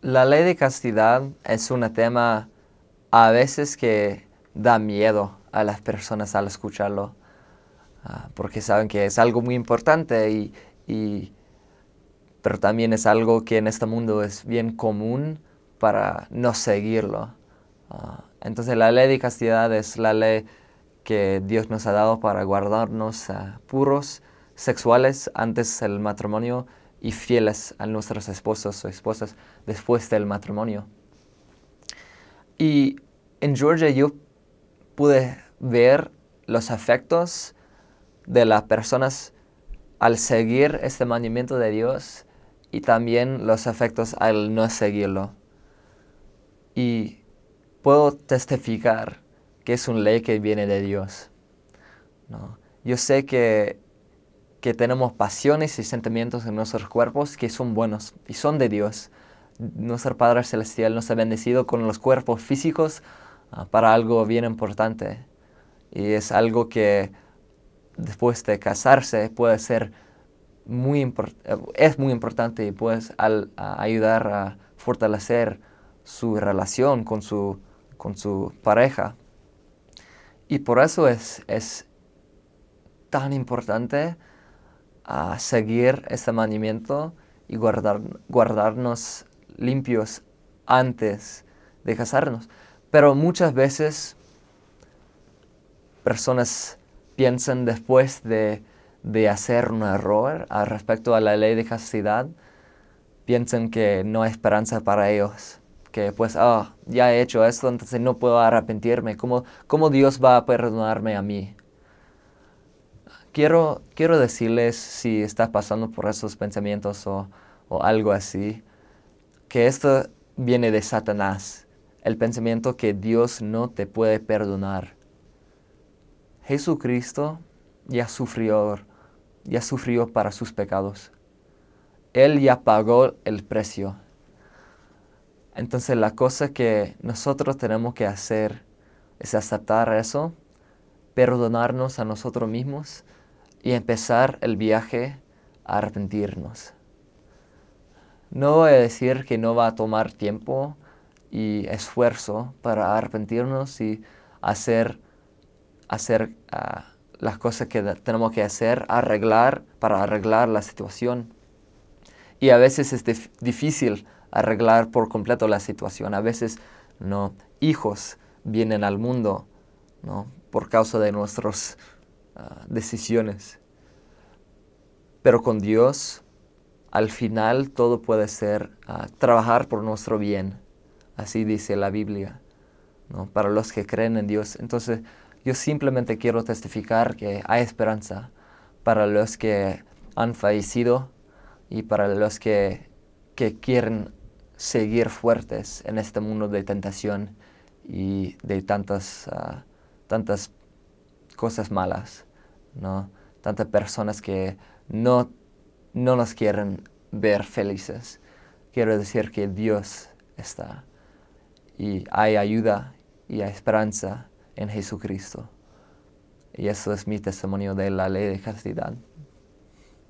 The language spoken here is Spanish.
la ley de castidad es un tema a veces que da miedo a las personas al escucharlo, ah, porque saben que es algo muy importante, y, pero también es algo que en este mundo es bien común para no seguirlo. Ah, entonces la ley de castidad es la ley que Dios nos ha dado para guardarnos ah, puros sexuales antes del matrimonio y fieles a nuestros esposos o esposas después del matrimonio. Y en Georgia yo pude ver los efectos de las personas al seguir este mandamiento de Dios y también los efectos al no seguirlo. Y puedo testificar que es una ley que viene de Dios. Yo sé que que tenemos pasiones y sentimientos en nuestros cuerpos que son buenos y son de Dios. Nuestro Padre Celestial nos ha bendecido con los cuerpos físicos ah, para algo bien importante. Y es algo que después de casarse puede ser muy eh, es muy importante y puede al, ayudar a fortalecer su relación con su, con su pareja. Y por eso es, es tan importante a seguir este mandamiento y guardarnos limpios antes de casarnos. Pero muchas veces personas piensan después de, hacer un error al respecto a la ley de castidad, piensan que no hay esperanza para ellos, que pues, ah, ya he hecho esto, entonces no puedo arrepentirme, ¿Cómo, ¿cómo Dios va a perdonarme a mí? quiero, decirles, si estás pasando por esos pensamientos o, o algo así, que esto viene de Satanás, el pensamiento que Dios no te puede perdonar. Jesucristo ya sufrió, ya sufrió para sus pecados. Él ya pagó el precio. Entonces la cosa que nosotros tenemos que hacer es aceptar eso, perdonarnos a nosotros mismos y empezar el viaje a arrepentirnos. No voy a decir que no va a tomar tiempo y esfuerzo para arrepentirnos y hacer, hacer ah, las cosas que tenemos que hacer, arreglar para arreglar la situación. Y a veces es difícil arreglar por completo la situación. A veces no hijos vienen al mundo ¿no? por causa de nuestros Ah, decisiones. Pero con Dios, al final todo puede ser ah, trabajar por nuestro bien. Así dice la Biblia, para los que creen en Dios. Entonces, yo simplemente quiero testificar que hay esperanza para los que han fallecido y para los que, quieren seguir fuertes en este mundo de tentación y de tantas, ah, tantas cosas malas. ¿no? Tantas personas que no, no nos quieren ver felices. Quiero decir que Dios está y hay ayuda y hay esperanza en Jesucristo. Y eso es mi testimonio de la ley de castidad.